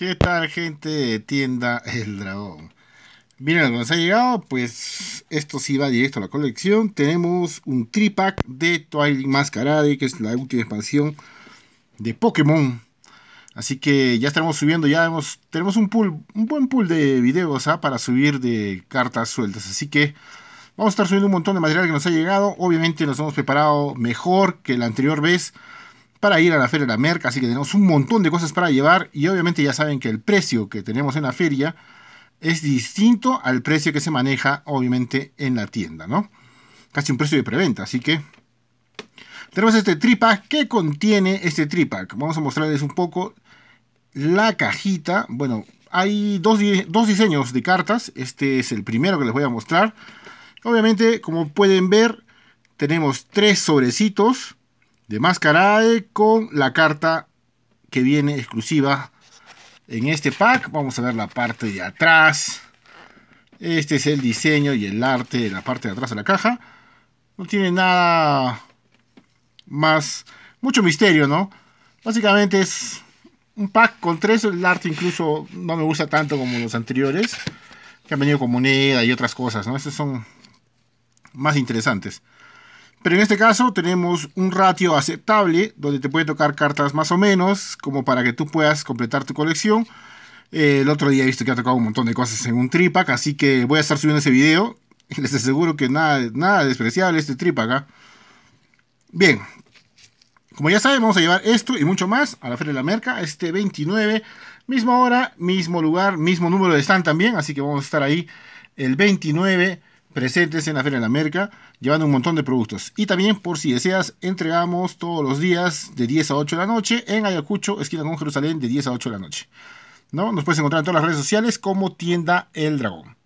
¿Qué tal gente de tienda El Dragón? Miren lo nos ha llegado, pues esto sí va directo a la colección. Tenemos un tripack de Twilight Masquerade, que es la última expansión de Pokémon. Así que ya estaremos subiendo, ya tenemos un, buen pool de videos ¿ah? para subir de cartas sueltas. Así que vamos a estar subiendo un montón de material que nos ha llegado. Obviamente nos hemos preparado mejor que la anterior vez para ir a la Feria de la Merca, así que tenemos un montón de cosas para llevar y obviamente ya saben que el precio que tenemos en la feria es distinto al precio que se maneja obviamente en la tienda, ¿no? Casi un precio de preventa, así que tenemos este tripack. ¿Qué contiene este tripack? Vamos a mostrarles un poco la cajita. Bueno, hay dos, dos diseños de cartas. Este es el primero que les voy a mostrar. Obviamente, como pueden ver, tenemos tres sobrecitos de Mascarae con la carta que viene exclusiva en este pack. Vamos a ver la parte de atrás. Este es el diseño y el arte de la parte de atrás de la caja. No tiene nada más, mucho misterio, ¿no? Básicamente es un pack con tres. El arte incluso no me gusta tanto como los anteriores. Que han venido con moneda y otras cosas, ¿no? Estos son más interesantes. Pero en este caso tenemos un ratio aceptable, donde te puede tocar cartas más o menos, como para que tú puedas completar tu colección. Eh, el otro día he visto que ha tocado un montón de cosas en un tripac, así que voy a estar subiendo ese video. Les aseguro que nada, nada despreciable este tripac ¿ah? Bien, como ya saben, vamos a llevar esto y mucho más a la Feria de la Merca, este 29, misma hora, mismo lugar, mismo número de stand también, así que vamos a estar ahí el 29 presentes en la Feria de la Merca, llevando un montón de productos. Y también, por si deseas, entregamos todos los días de 10 a 8 de la noche en Ayacucho, esquina con Jerusalén, de 10 a 8 de la noche. ¿No? Nos puedes encontrar en todas las redes sociales como Tienda El Dragón.